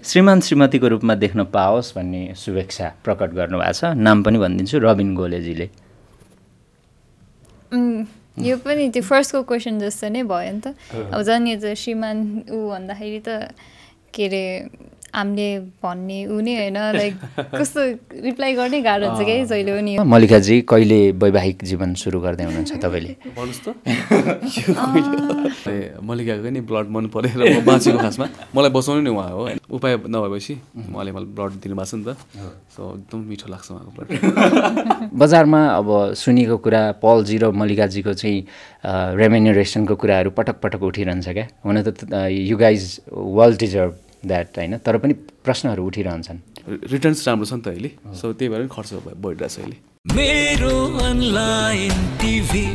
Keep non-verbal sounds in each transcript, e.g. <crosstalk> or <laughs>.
श्रीमान श्रीमतीको रूपमा देख्न पाओस् भन्ने शुभेच्छा प्रकट गर्नुभएको छ नाम पनि भनिदिन्छु रबिन गोलेजीले यो पनि त्यो फर्स्टको क्वेसन जस्तो नै भयो नि त अब झन् त श्रीमान ऊ भन्दाखेरि त के अरे आम्ले भन्ने ऊ नै होइन लाइक कस्तो रिप्लाई गर्ने गाह्रो हुन्छ क्या जहिले पनि मल्लिकाजी कहिले वैवाहिक जीवन सुरु गर्दै हुनुहुन्छ तपाईँले त मल्लिकाको नि ब्लड मन परेर बाँचेको खासमा मलाई बचाउनु नै उहाँ हो उपाय नभएपछि उहाँले मलाई ब्लड दिनुभएको छ नि त सो एकदम मिठो लाग्छ उहाँको ब्लड <laughs> बजारमा अब सुनिएको कुरा पलजी र मल्लिकाजीको चाहिँ रेमेन्युरेसनको कुराहरू पटक पटक उठिरहन्छ क्या हुन त you guys well deserve that होइन तर पनि प्रश्नहरू उठिरहन्छन् रिटर्न्स राम्रो छ नि त अहिले सो त्यही भएर खर्च बढिरहेको अहिले मेरो अनलाइन टिभी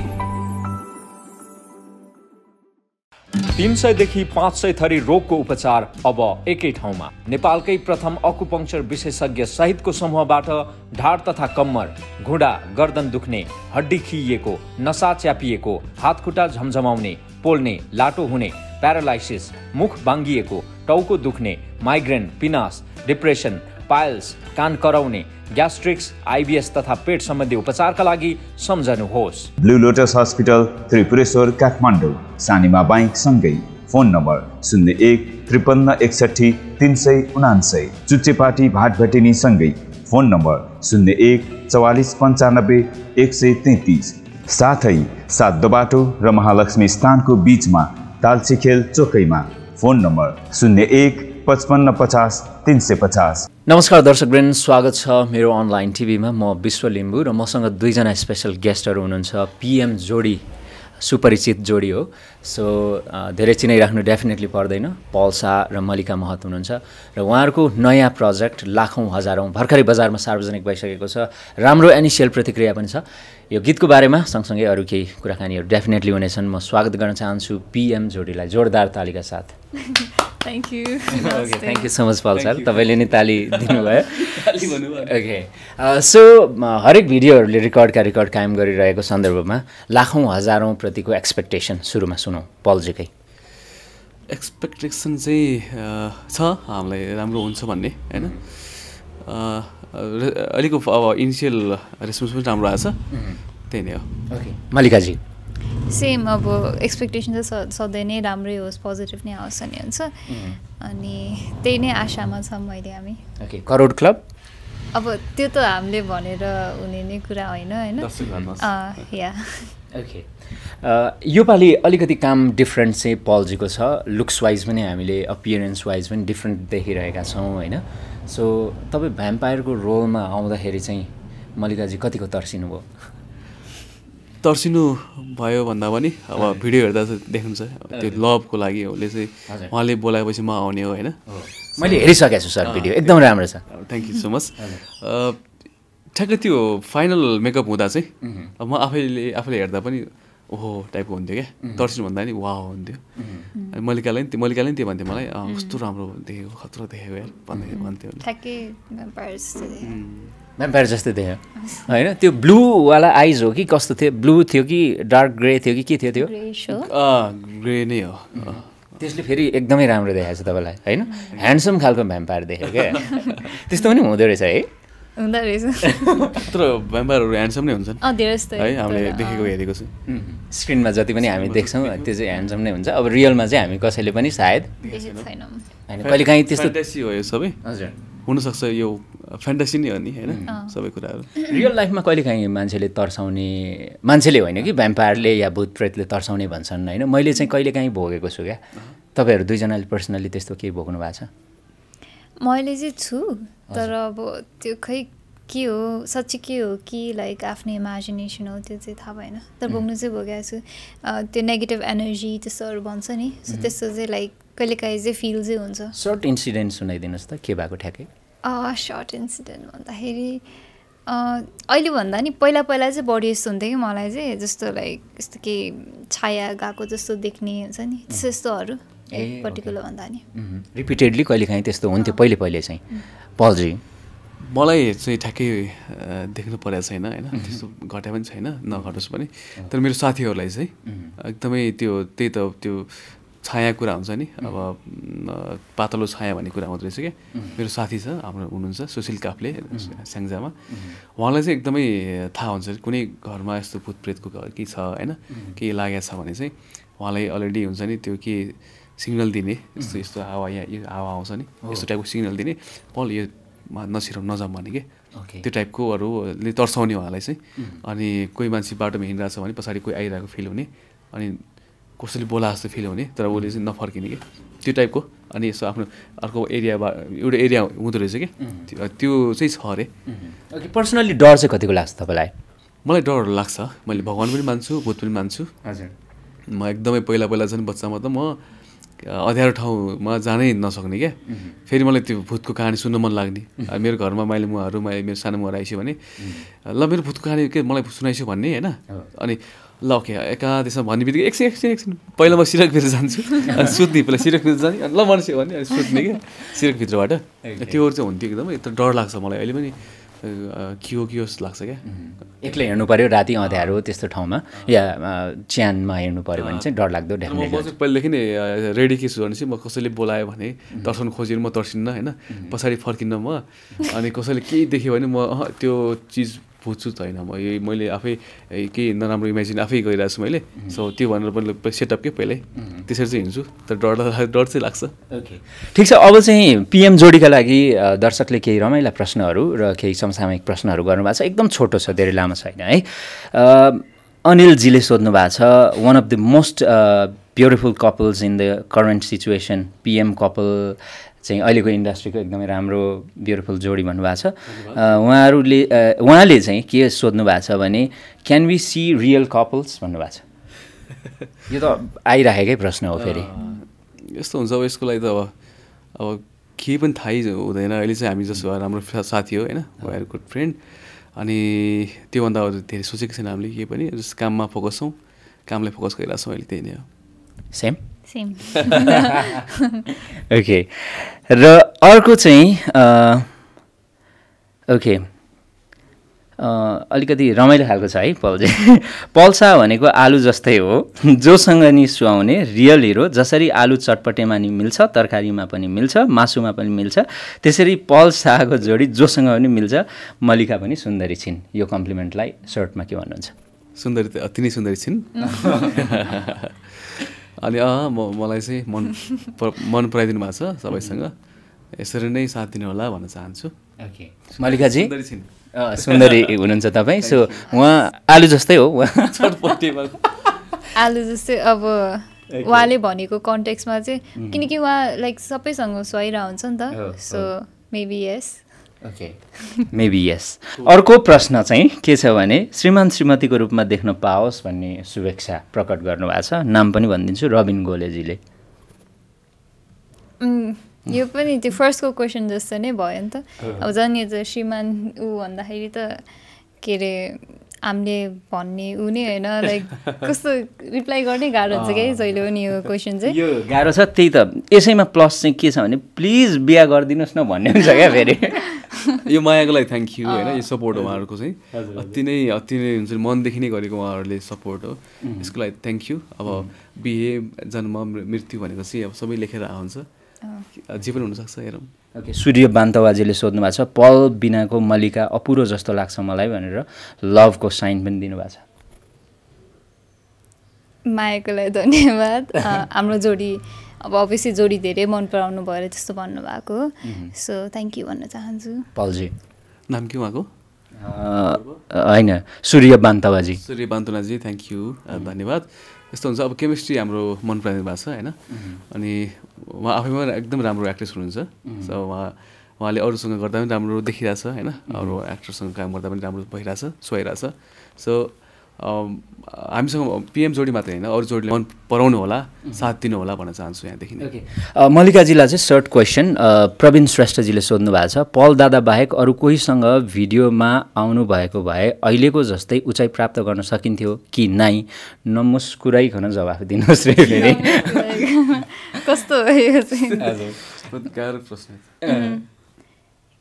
तिन सयदेखि पाँच सय थरी रोगको उपचार अब एकै ठाउँमा नेपालकै प्रथम अकुपङ्क्चर विशेषज्ञ सहितको समूहबाट ढाड तथा कम्मर घुँडा गर्दन दुख्ने हड्डी खिइएको नसा च्यापिएको हातखुट्टा झमझमाउने पोल्ने लाटो हुने प्यारालाइसिस मुख बाङ्गिएको टाउको दुख्ने माइग्रेन पिनास डिप्रेसन पाइल्स कान कराउने ग्यास्ट्रिक्स आइबिएस तथा पेट सम्बन्धी उपचारका लागि सम्झनुहोस् Blue Lotus Hospital Tripureshwar Kathmandu Sanima सँगै फोन नम्बर शून्य एक त्रिपन्न एकसट्ठी तिन सय उनान्सय चुच्चेपाटी सँगै फोन नम्बर शून्य एक चौवालिस पन्चानब्बे एक सय तेत्तिस साथै सात बाटो र महालक्ष्मी स्थानको बिचमा तालसिखेल चोकैमा फोन नम्बर शून्य एक पचपन्न पचास तिन सय पचास नमस्कार दर्शक ब्रेन स्वागत छ मेरो अनलाइन टिभीमा म विश्व लिम्बू र मसँग दुईजना स्पेसल गेस्टहरू हुनुहुन्छ पिएम जोडी सुपरिचित जोडी हो सो धेरै चिनाइराख्नु डेफिनेटली पर्दैन पल्सा र मल्लिका महत हुनुहुन्छ र उहाँहरूको नयाँ प्रोजेक्ट लाखौँ हजारौँ भर्खरै बजारमा सार्वजनिक भइसकेको छ राम्रो एनिसियल प्रतिक्रिया पनि छ यो गीतको बारेमा सँगसँगै अरू केही कुराकानीहरू डेफिनेटली हुनेछन् म स्वागत गर्न चाहन्छु पिएम जोडीलाई जोरदार तालीका साथ <laughs> thank you okay thank you so much पल सर तपाईँले नि ताली <laughs> दिनुभयो ओके सो uh, हरेक भिडियोहरूले रेकर्डका रेकर्ड कायम गरिरहेको सन्दर्भमा लाखौँ हजारौँ प्रतिको एक्सपेक्टेसन सुरुमा सुनौँ पलजीकै एक्सपेक्टेसन चाहिँ uh, छ हामीलाई राम्रो हुन्छ भन्ने होइन uh, अलिक अब इनिसियल रेस्पोन्स पनि राम्रो आएछ त्यही नै हो ओके मालिकाजी सेम अब एक्सपेक्टेसन त सधैँ नै राम्रै होस् पोजिटिभ नै आओस् भन्ने हुन्छ mm. अनि त्यही नै आशामा छ मैले हामी ओके करोड क्लब अब त्यो त हामीले भनेर हुने नै कुरा होइन होइन या ओके योपालि अलिकति काम डिफ्रेन्ट चाहिँ पल्जीको छ लुक्स वाइज पनि हामीले अपियरेन्स वाइज पनि डिफ्रेन्ट देखिरहेका छौँ होइन सो तपाईँ भ्याम्पायरको रोलमा आउँदाखेरि चाहिँ मल्लिकाजी कतिको तर्सिनु भयो तर्सिनु भयो भन्दा पनि अब भिडियो हेर्दा चाहिँ देख्नुहुन्छ त्यो लभको लागि उसले चाहिँ उहाँले बोलाएपछि म आउने हो होइन मैले हेरिसकेको छु सर भिडियो एकदम राम्रो छ थ्याङ्क यू सो मच ठ्याक्कै त्यो फाइनल मेकअप हुँदा चाहिँ म आफैले आफैले हेर्दा पनि ओहो टाइपको हुन्थ्यो क्या तर्सिनु भन्दा नि वा हुन्थ्यो अनि मल्लिकालाई पनि मल्लिकाले पनि त्यो भन्थ्यो मलाई कस्तो राम्रो देखेको खत्रो देखेको यार भन्दै भन्थ्यो भ्याम्पायर जस्तै थियो होइन त्यो ब्लुवाला आइज हो कि कस्तो थियो ब्लु थियो कि डार्क ग्रे थियो कि के थियो त्यो ग्रे नै हो त्यसले फेरि एकदमै राम्रो देखाएको छ तपाईँलाई होइन ह्यान्डसम खालको भ्याम्पायर देख्यो क्या <laughs> त्यस्तो पनि हुँदो रहेछ है हुँदो रहेछ तर भ्याम्पायरहरू ह्यान्डसम नै हुन्छन् है हामीले देखेको हेरेको छु स्क्रिनमा जति पनि हामी देख्छौँ त्यो चाहिँ ह्यान्डसम नै हुन्छ अब रियलमा चाहिँ हामी कसैले पनि सायद होइन कहिले काहीँ त्यस्तो हो यो सबै हजुर हुनसक्छ यो फ्यान्टासी नै हो नि होइन सबै कुराहरू रियल लाइफमा कहिलेकाहीँ मान्छेले तर्साउने मान्छेले होइन कि भ्याम्पायरले या भूत प्रेतले तर्साउने भन्छन् होइन मैले चाहिँ कहिलेकाहीँ भोगेको छु क्या तपाईँहरू दुईजनाले पर्सनली त्यस्तो केही भोग्नु भएको छ मैले चाहिँ छु तर अब त्यो खै के हो साँच्चै के हो कि लाइक आफ्नो इमेजिनेसन हो त्यो चाहिँ थाहा भएन तर भोग्नु चाहिँ भोगेको छु त्यो नेगेटिभ एनर्जी त्यस्तोहरू भन्छ नि सो त्यस्तो चाहिँ लाइक कहिलेकाहीँ चाहिँ फिल चाहिँ हुन्छ सर्ट इन्सिडेन्ट सुनाइदिनुहोस् त के भएको ठ्याक्कै सर्ट इन्सिडेन्ट भन्दाखेरि अहिले भन्दा नि पहिला पहिला चाहिँ बढी यस्तो हुन्थ्यो कि मलाई चाहिँ जस्तो लाइक यस्तो केही छाया गएको जस्तो देख्ने हुन्छ नि त्यस्तोहरू पर्टिकुलर भन्दा नि रिपिटेडली कहिलेकाहीँ त्यस्तो हुन्थ्यो पहिले पहिले चाहिँ पल्जी मलाई चाहिँ ठ्याक्कै देख्नु परेको छैन होइन त्यस्तो घट्या पनि छैन नघटोस् पनि तर मेरो साथीहरूलाई चाहिँ एकदमै त्यो त्यही त त्यो छाया कुरा हुन्छ नि अब पातलो छाया भन्ने कुरा आउँदो रहेछ क्या मेरो साथी छ हाम्रो हुनुहुन्छ सुशील काफ्ले स्याङ्जामा उहाँलाई चाहिँ एकदमै थाहा हुन्छ कुनै घरमा यस्तो भूतप्रेतको घर केही छ होइन केही लागेको छ भने चाहिँ उहाँलाई अलरेडी हुन्छ नि त्यो के सिग्नल दिने यस्तो यस्तो हावा यहाँ यो हावा आउँछ नि यस्तो टाइपको सिग्नल दिने पल यो नछिराउ नजाउँ भने के त्यो टाइपको टाइपकोहरूले तर्साउने उहाँलाई चाहिँ अनि कोही मान्छे बाटोमा हिँडिरहेको छ भने पछाडि कोही आइरहेको फिल हुने अनि कसैले बोला जस्तो फिल हुने तर उसले चाहिँ नफर्किने कि त्यो टाइपको अनि यसो आफ्नो अर्को एरियाबाट एउटा एरिया हुँदो रहेछ कि त्यो चाहिँ छ अरे पर्सनली पर्सनल्ली डर चाहिँ कतिको लाग्छ तपाईँलाई मलाई डर लाग्छ मैले भगवान् पनि मान्छु भूत पनि मान्छु हजुर म एकदमै पहिला पहिला झन् बच्चामा त म अध्यारो ठाउँमा जानै नसक्ने क्या फेरि मलाई त्यो भूतको कहानी सुन्न मन लाग्ने मेरो घरमा मैले मुहरू मैले मेरो सानो मुहाहरू आइसु भने ल मेरो भूतको कहानी के मलाई सुनाइसु भन्ने होइन अनि ल ओके एकादेशमा भन्ने बित्तिकै एकछिन एकछिन एकछिन पहिला म सिरकभित्र जान्छु अनि सुत्ने पहिला सिरकभित्र जाने अनि ल मान्छे भन्ने अनि सुत्ने क्या सिरकभित्रबाट त्योहरू चाहिँ हुन्थ्यो एकदमै यत्रो डर लाग्छ मलाई अहिले पनि के हो के हो जस्तो लाग्छ क्या एक्लै हेर्नु पऱ्यो राति अँध्यारो त्यस्तो ठाउँमा या च्यानमा हेर्नु पऱ्यो भने चाहिँ डर लाग्दो म चाहिँ पहिलेदेखि नै रेडी के छु भने चाहिँ म कसैले बोलायो भने दर्शन खोज्यो म तर्सिन्न होइन पछाडि फर्किन्न म अनि कसैले केही देख्यो भने म त्यो चिज बुझ्छु त होइन म मैले आफै केही नराम्रो इमेजिन आफै गरिरहेको छु मैले सो त्यो भनेर मैले सेटअप के पहिल्यै त्यसरी चाहिँ हिँड्छु तर डर डर चाहिँ लाग्छ ओके ठिक छ अब चाहिँ पिएम जोडीका लागि दर्शकले केही रमाइला प्रश्नहरू र केही समसामयिक प्रश्नहरू गर्नुभएको छ एकदम छोटो छ धेरै लामो छैन है अनिलजीले सोध्नु भएको छ one of the most beautiful couples in the current situation PM कपाल चाहिँ अहिलेको इन्डस्ट्रीको एकदमै राम्रो ब्युटिफुल जोडी भन्नुभएको छ उहाँहरूले उहाँले चाहिँ के सोध्नु भएको छ भने can be see real couples भन्नुभएको छ <laughs> यो त आइराखेकै प्रश्न हो फेरि यस्तो हुन्छ अब यसको लागि त अब अब केही पनि थाहै हुँदैन अहिले चाहिँ हामी जस्तो राम्रो साथी हो होइन वायर गुड फ्रेन्ड अनि त्योभन्दा अरू धेरै सोचेको छैन हामीले केही पनि जस काममा फोकस छौँ कामलाई फोकस गरिरहेको छौँ अहिले त्यही नै हो सेम ओके र <laughs> अर्को चाहिँ ओके अलिकति रमाइलो खालको छ है पल्जे <laughs> पल्सा भनेको आलु जस्तै हो जोसँग नि सुहाउने रियल हिरो जसरी आलु चटपटेमा नि मिल्छ तरकारीमा पनि मिल्छ मासुमा पनि मिल्छ त्यसरी पल्साको जोडी जोसँग पनि मिल्छ मल्लिका पनि सुन्दरी छिन् यो कम्प्लिमेन्टलाई सर्टमा के भन्नुहुन्छ सुन्दरी त अति नै सुन्दरी छिन् <laughs> अनि अँ म मलाई चाहिँ मन <laughs> मन पराइदिनु भएको छ सबैसँग यसरी नै साथ दिनु होला भन्न चाहन्छु ओके मल्लिकाजी सुन्दरी हुनुहुन्छ तपाईँ सो उहाँ आलु जस्तै हो <laughs> आलु जस्तै अब उहाँले भनेको कन्टेक्समा चाहिँ किनकि उहाँ लाइक सबैसँग सुहाइरह हुन्छ नि त so maybe yes okay maybe yes अर्को प्रश्न चाहिँ के छ भने श्रीमान श्रीमतीको रूपमा देख्न पाओस् भन्ने शुभेच्छा प्रकट गर्नुभएको छ नाम पनि भनिदिन्छु रबिन गोलेजीले यो पनि त्यो फर्स्टको क्वेसन जस्तो नै भयो नि त अब झन् यो त श्रीमान ऊ भन्दाखेरि त के अरे आम्ले भन्ने ऊ नै होइन लाइक कस्तो रिप्लाई गर्नै गाह्रो हुन्छ क्या जहिले पनि यो क्वेसन चाहिँ यो गाह्रो छ त्यही त यसैमा प्लस चाहिँ के छ भने प्लिज बिहा गरिदिनुहोस् न भन्ने हुन्छ क्या फेरि <laughs> यो मायाको लागि थ्याङ्क यू होइन यो सपोर्ट हो उहाँहरूको चाहिँ अति नै अति नै हुन्छ मनदेखि नै गरेको उहाँहरूले सपोर्ट हो यसको लागि थ्याङ्क यू अब बिहे जन्म मृत्यु भनेको चाहिँ अब सबै लेखेर आउँछ जीवन हुनसक्छ हेरौँ ओके सूर्य बान्तवाजीले सोध्नु भएको छ पल बिनाको मल्लिका अपुरो जस्तो लाग्छ मलाई भनेर लभको साइन पनि दिनुभएको छ मायाकोलाई धन्यवाद हाम्रो जोडी अब अभियसली जोडी धेरै मन पराउनु भयो त्यस्तो भन्नुभएको सो थ्याङ्क यू भन्न चाहन्छु पलजी नाम के उहाँको होइन सूर्य बान्तवाजी सूर्य बान्तवाजी थ्याङ्क यू धन्यवाद यस्तो हुन्छ अब केमिस्ट्री हाम्रो मन पराइदिनु भएको छ होइन अनि उहाँ आफैमा एकदम राम्रो एक्ट्रेस हुनुहुन्छ सो उहाँ उहाँले अरूसँग गर्दा पनि राम्रो देखिरहेछ होइन अरू एक्टरसँग काम गर्दा पनि राम्रो भइरहेछ सुहाइरहेछ सो हामीसँग पिएम जोडी मात्रै होइन अरू जोडीले मन पराउनु होला साथ दिनु होला भन्न चाहन्छु यहाँदेखि मल्लिकाजीलाई चाहिँ सर्ट क्वेसन प्रवीण श्रेष्ठजीले सोध्नु भएको छ पल दादा बाहेक अरू कोहीसँग भिडियोमा आउनु भएको भए अहिलेको जस्तै उचाइ प्राप्त गर्न सकिन्थ्यो कि नाइ नमुस्कुराइकन जवाफ दिनुहोस् रे फेरि <laughs> कस्तो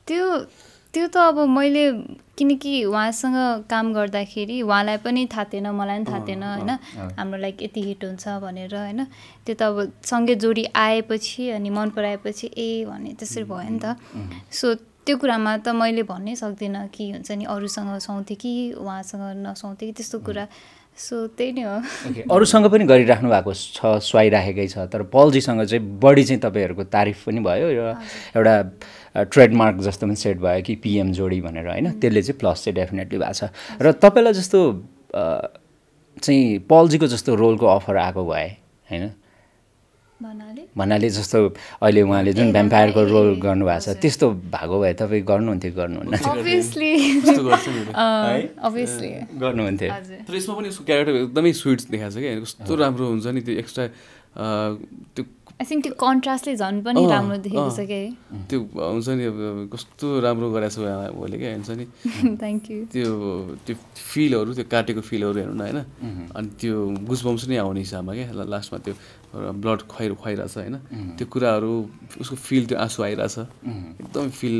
त्यो त्यो त अब मैले किनकि उहाँसँग काम गर्दाखेरि उहाँलाई पनि थाहा थिएन मलाई पनि थाहा थिएन होइन हाम्रो लाइक यति हिट हुन्छ भनेर होइन त्यो त अब सँगै जोडी आएपछि अनि मन पराएपछि ए भने त्यसरी भयो नि त सो त्यो कुरामा त मैले भन्नै सक्दिनँ कि हुन्छ नि अरूसँग सुहाउँथेँ कि उहाँसँग नसुहाउँथेँ कि त्यस्तो कुरा सो त्यही नै हो अरूसँग पनि गरिराख्नु भएको छ सुहाइराखेकै छ तर पलजीसँग चाहिँ बढी चाहिँ तपाईँहरूको तारिफ पनि भयो र एउटा ट्रेडमार्क जस्तो पनि सेट भयो कि पिएम जोडी भनेर होइन त्यसले चाहिँ प्लस चाहिँ डेफिनेटली भएको छ र तपाईँलाई जस्तो चाहिँ पल्जीको जस्तो रोलको अफर आएको भए होइन भन्नाले जस्तो अहिले उहाँले जुन भ्याम्पायरको रोल गर्नुभएको छ त्यस्तो भएको भए तपाईँ गर्नुहुन्थ्यो गर्नुहुन्न गर्नुहुन्थ्यो तर यसमा पनि उसको क्यारेक्टर एकदमै स्विट देखाएको छ क्या कस्तो राम्रो हुन्छ नि त्यो एक्स्ट्रा त्यो आई थिङ्क त्यो कन्ट्रास्टले झन् पनि राम्रो देखेको छ क्या त्यो हुन्छ नि अब कस्तो राम्रो गराएको छ भोलि क्या हुन्छ नि थ्याङ्क <laughs> यू त्यो त्यो फिलहरू त्यो काटेको फिलहरू हेर्नु न होइन अनि त्यो गुजबम्स नै आउने हिसाबमा क्या लास्टमा त्यो ब्लड खुवाइ खुवाइरहेछ होइन त्यो कुराहरू उसको फिल त्यो आँसु आइरहेछ एकदमै फिल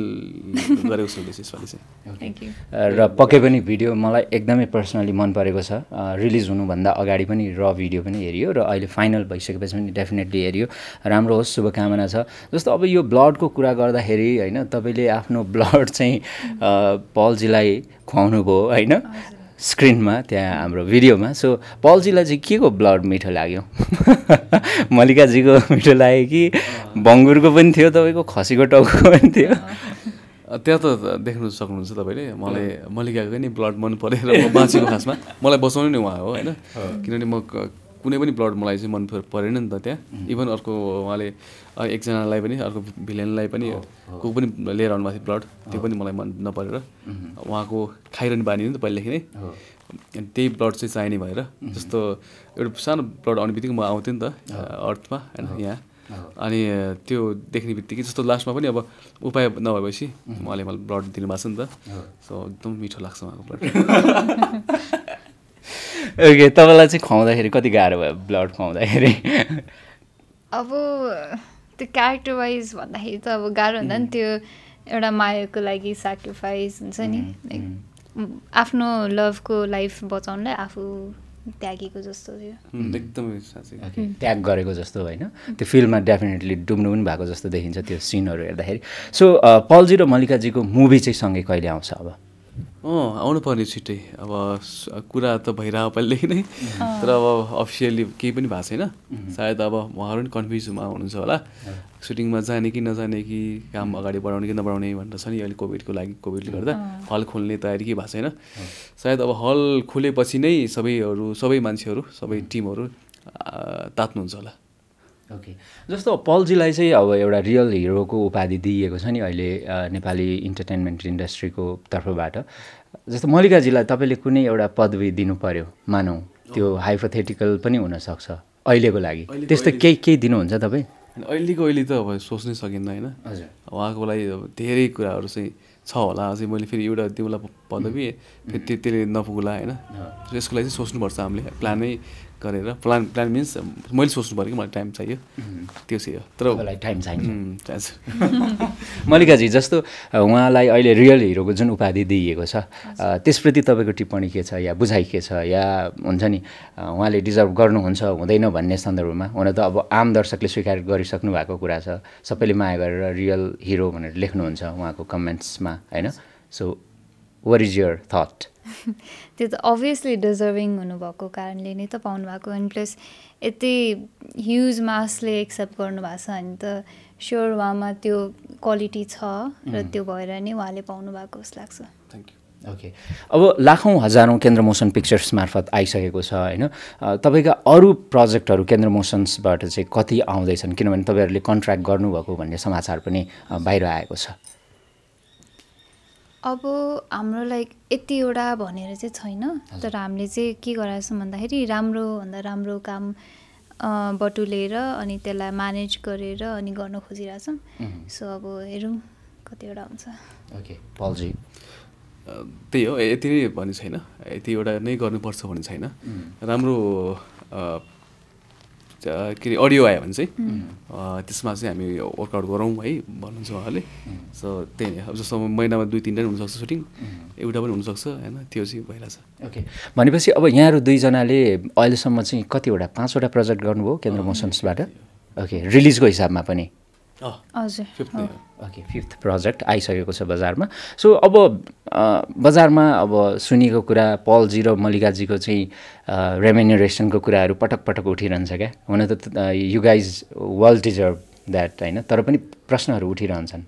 गरेको छु यसपालि चाहिँ र पक्कै पनि भिडियो मलाई एकदमै पर्सनली मन परेको छ रिलिज हुनुभन्दा अगाडि पनि र भिडियो पनि हेरियो र अहिले फाइनल भइसकेपछि पनि डेफिनेटली हेरियो राम्रो होस् शुभकामना छ जस्तो अब यो ब्लडको कुरा गर्दाखेरि होइन तपाईँले आफ्नो ब्लड <laughs> चाहिँ पलजीलाई खुवाउनु भयो होइन स्क्रिनमा त्यहाँ हाम्रो भिडियोमा सो पल्जीलाई चाहिँ के को ब्लड मिठो लाग्यो <laughs> मल्लिकाजीको मिठो लाग्यो कि भङ्गुरको पनि थियो तपाईँको खसीको टाउको पनि थियो त्यहाँ त देख्नु सक्नुहुन्छ तपाईँले मलाई मल्लिकाको नि ब्लड मन परेर बाँचेको खासमा मलाई बसाउनु नि उहाँ हो होइन किनभने म कुनै पनि ब्लड मलाई चाहिँ मन परेन नि त त्यहाँ इभन अर्को उहाँले एकजनालाई पनि अर्को भिलेनलाई पनि को पनि लिएर आउनु थियो ब्लड त्यो पनि मलाई मन नपरेर उहाँको खाइरहने बानी नि त पहिलेदेखि नै त्यही ब्लड चाहिँ चाहिने भएर जस्तो एउटा सानो ब्लड आउने बित्तिकै म आउँथेँ नि त अर्थमा होइन यहाँ अनि त्यो देख्ने बित्तिकै जस्तो लास्टमा पनि अब उपाय नभएपछि उहाँले मलाई ब्लड दिनुभएको छ नि त सो एकदम मिठो लाग्छ उहाँको ब्लड <laughs> ओके तपाईँलाई चाहिँ खुवाउँदाखेरि कति गाह्रो भयो ब्लड खुवाउँदाखेरि अब त्यो क्यारेक्टर वाइज भन्दाखेरि त अब गाह्रो हुँदा नि त्यो एउटा मायाको लागि सेक्रिफाइस हुन्छ नि लाइक आफ्नो लभको लाइफ बचाउनलाई आफू त्यागेको जस्तो थियो एकदमै साँच्चै त्याग गरेको जस्तो होइन त्यो फिल्डमा डेफिनेटली डुब्नु पनि भएको जस्तो देखिन्छ त्यो सिनहरू हेर्दाखेरि सो पलजी र मल्लिकाजीको मुभी चाहिँ सँगै कहिले आउँछ अब अँ पर्ने छिट्टै अब कुरा त भइरहेको पहिल्यै नै तर अब अफिसियली केही पनि भएको छैन सायद अब उहाँहरू पनि कन्फ्युजमा हुनुहुन्छ होला सुटिङमा जाने कि नजाने कि काम अगाडि बढाउने कि नबढाउने भनेर छ नि अहिले कोभिडको लागि कोभिडले गर्दा हल खोल्ने तयारी के भएको छैन सायद अब हल खोलेपछि नै सबैहरू सबै मान्छेहरू सबै टिमहरू तात्नुहुन्छ होला ओके जस्तो पलजीलाई चाहिँ अब एउटा रियल हिरोको उपाधि दिइएको छ नि अहिले नेपाली इन्टरटेन्मेन्ट इन्डस्ट्रीको तर्फबाट जस्तो मल्लिकाजीलाई तपाईँले कुनै एउटा पदवी दिनु पऱ्यो मानौँ त्यो हाइपोथेटिकल पनि हुनसक्छ अहिलेको लागि त्यस्तो केही केही दिनुहुन्छ तपाईँ अहिलेको अहिले त अब सोच्नै सकिन्न होइन हजुर उहाँको लागि अब धेरै कुराहरू चाहिँ छ होला अझै मैले फेरि एउटा त्यो पदवी फेरि त्यसले नपुग्ला होइन त्यसको लागि चाहिँ सोच्नुपर्छ हामीले प्लानै गरेर प्लान प्लान मिन्स मैले सोच्नु पऱ्यो कि मलाई टाइम चाहियो त्यो चाहिँ हो तर टाइम चाहिन्छ <laughs> मल्लिकाजी जस्तो उहाँलाई अहिले रियल हिरोको जुन उपाधि दिइएको छ त्यसप्रति तपाईँको टिप्पणी के छ या बुझाइ के छ या हुन्छ नि उहाँले डिजर्भ गर्नुहुन्छ हुँदैन भन्ने सन्दर्भमा हुन त अब आम दर्शकले स्वीकार गरिसक्नु भएको कुरा छ सबैले माया गरेर रियल हिरो भनेर लेख्नुहुन्छ उहाँको कमेन्ट्समा होइन so what is your thought <laughs> त्यो त अभियसली डिजर्भिङ हुनुभएको कारणले नै त पाउनु भएको अनि प्लस यति ह्युज मासले एक्सेप्ट गर्नुभएको छ अनि त स्योर उहाँमा त्यो क्वालिटी छ र mm-hmm. त्यो भएर नै उहाँले पाउनुभएको जस्तो लाग्छ थ्याङ्क यू ओके अब लाखौँ हजारौँ केन्द्र मोसन पिक्चर्स मार्फत आइसकेको छ होइन तपाईँका अरू प्रोजेक्टहरू केन्द्र मोसन्सबाट चाहिँ कति आउँदैछन् किनभने तपाईँहरूले कन्ट्र्याक्ट गर्नुभएको भन्ने समाचार पनि बाहिर आएको छ अब हाम्रो लाइक यतिवटा भनेर चाहिँ छैन तर हामीले चाहिँ के गराएछौँ भन्दाखेरि राम्रोभन्दा राम्रो काम बटुलेर अनि त्यसलाई म्यानेज गरेर अनि गर्न खोजिरहेछौँ सो अब हेरौँ कतिवटा हुन्छ ओके पलजी त्यही हो यति नै भन्ने छैन यतिवटा नै गर्नुपर्छ भन्ने छैन राम्रो के अरे अडियो आयो भने चाहिँ त्यसमा चाहिँ हामी वर्कआउट गरौँ है भन्नुहुन्छ उहाँले सो त्यही नै अब जस्तो महिनामा दुई तिनवटा हुनसक्छ सुटिङ एउटा पनि हुनसक्छ होइन त्यो चाहिँ भइरहेछ ओके भनेपछि अब यहाँहरू दुईजनाले अहिलेसम्म चाहिँ कतिवटा पाँचवटा प्रोजेक्ट गर्नुभयो केन्द्र मोसन्सबाट ओके रिलिजको हिसाबमा पनि फिफ्थ ओके फिफ्थ प्रोजेक्ट आइसकेको छ बजारमा सो अब बजारमा अब सुनेको कुरा पल जी र मल्लिकाजीको चाहिँ रेमेन्युरेसनको कुराहरू पटक पटक उठिरहन्छ क्या हुन त you guys well deserve that होइन तर पनि प्रश्नहरू उठिरहन्छन्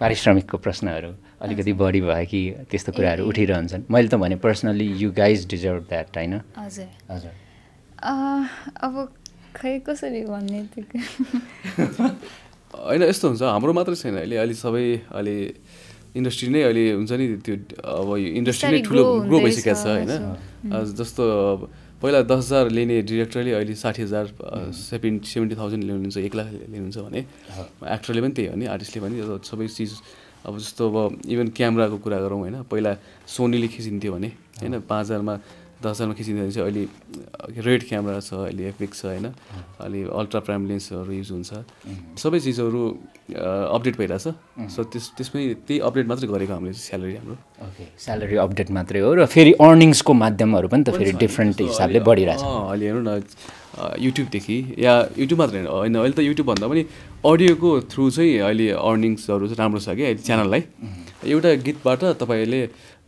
पारिश्रमिकको प्रश्नहरू अलिकति बढी भयो कि त्यस्तो कुराहरू उठिरहन्छन् मैले त भने personally you guys deserve that होइन हजुर अब खै कसरी भन्ने <laughs> होइन यस्तो हुन्छ हाम्रो मात्रै छैन अहिले अहिले सबै अहिले इन्डस्ट्री नै अहिले हुन्छ नि त्यो अब यो इन्डस्ट्री नै ठुलो ग्रो भइसकेको छ होइन जस्तो पहिला दस हजार लिने डिरेक्टरले अहिले साठी हजार सेभेन्टी सेभेन्टी थाउजन्ड लिनुहुन्छ एक लाख लिनुहुन्छ भने एक्टरले पनि त्यही हो नि आर्टिस्टले पनि सबै चिज अब जस्तो अब इभन क्यामेराको कुरा गरौँ होइन पहिला सोनीले खिचिन्थ्यो भने होइन पाँच हजारमा दस सालमा खिचिँदाखेरि चाहिँ अहिले रेड क्यामरा छ अहिले एफिक्स छ होइन अहिले अल्ट्रा प्राइम लेन्सहरू युज हुन्छ सबै चिजहरू अपडेट भइरहेछ सो त्यस त्यसमै त्यही अपडेट मात्रै गरेको हामीले स्यालेरी हाम्रो ओके स्यालेरी अपडेट मात्रै हो र फेरि अर्निङ्सको माध्यमहरू पनि त फेरि डिफ्रेन्ट हिसाबले बढिरहेको छ अहिले हेर्नु न युट्युबदेखि या युट्युब मात्र होइन अहिले त युट्युबभन्दा पनि अडियोको थ्रु चाहिँ अहिले अर्निङ्सहरू चाहिँ राम्रो छ कि अहिले च्यानललाई एउटा गीतबाट तपाईँले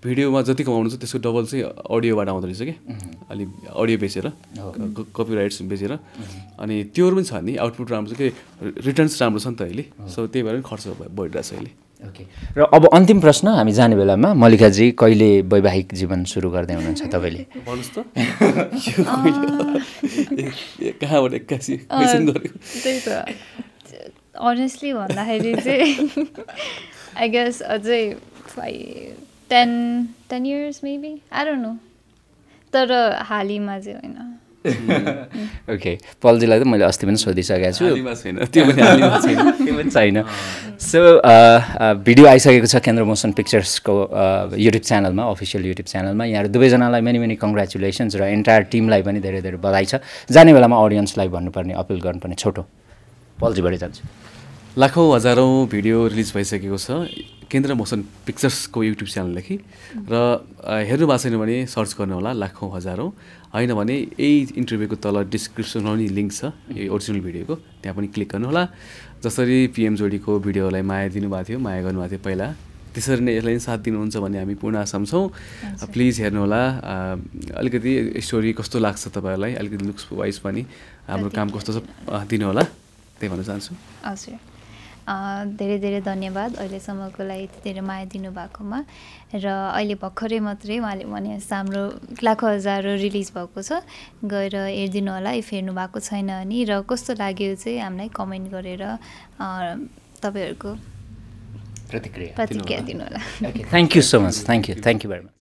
भिडियोमा जति कमाउनु छ त्यसको डबल चाहिँ अडियोबाट आउँदो रहेछ कि अलिक अडियो बेचेर कपिराइट्स बेचेर अनि त्योहरू पनि छ नि आउटपुट राम्रो छ कि रिटर्न्स राम्रो छ नि त अहिले सो त्यही भएर पनि खर्च बढिरहेको छ अहिले ओके र अब अन्तिम प्रश्न हामी जाने बेलामा मल्लिकाजी कहिले वैवाहिक जीवन सुरु गर्दै हुनुहुन्छ तपाईँले <laughs> भन्नुहोस् त <laughs> कहाँबाट एक्कासी अनेस्टली भन्दाखेरि चाहिँ आई <laughs> गेस अझै टेन टेन इयर्स मेबी आएर डोन्ट तर हालैमा चाहिँ होइन ओके <laughs> पल्जीलाई त मैले अस्ति पनि सोधिसकेको छु त्यो पनि छैन सो <laughs> uh, uh, भिडियो आइसकेको छ केन्द्र मोसन पिक्चर्सको युट्युब uh, च्यानलमा अफिसियल युट्युब च्यानलमा यहाँहरू दुवैजनालाई मेनी मेनी कङ्ग्रेचुलेसन्स र इन्टायर टिमलाई पनि धेरै धेरै बधाई छ जाने बेलामा अडियन्सलाई भन्नुपर्ने अपिल गर्नुपर्ने छोटो पल्जीबाटै जान्छु लाखौँ हजारौँ भिडियो रिलिज भइसकेको छ केन्द्र मोसन पिक्चर्सको युट्युब च्यानलदेखि र हेर्नु भएको छैन भने सर्च गर्नुहोला लाखौँ हजारौँ होइन भने यही इन्टरभ्यूको तल डिस्क्रिप्सनमा पनि लिङ्क छ यो ओरिजिनल भिडियोको त्यहाँ पनि क्लिक गर्नुहोला जसरी पिएम जोडीको भिडियोलाई माया दिनुभएको थियो माया गर्नुभएको थियो पहिला त्यसरी नै यसलाई साथ दिनुहुन्छ भन्ने हामी पूर्ण आशा छौँ प्लिज हेर्नुहोला अलिकति स्टोरी कस्तो लाग्छ तपाईँहरूलाई अलिकति लुक्स वाइज पनि हाम्रो काम कस्तो छ दिनुहोला त्यही भन्न चाहन्छु हजुर धेरै धेरै धन्यवाद अहिलेसम्मको लागि यति धेरै माया दिनुभएकोमा र अहिले भर्खरै मात्रै उहाँले भने जस्तो हाम्रो लाखो हजार रिलिज भएको छ गएर हेरिदिनु होला इफ हेर्नु भएको छैन भने र कस्तो लाग्यो चाहिँ हामीलाई कमेन्ट गरेर तपाईँहरूको प्रतिक्रिया प्रतिक्रिया दिनु thank you so much thank you thank you very much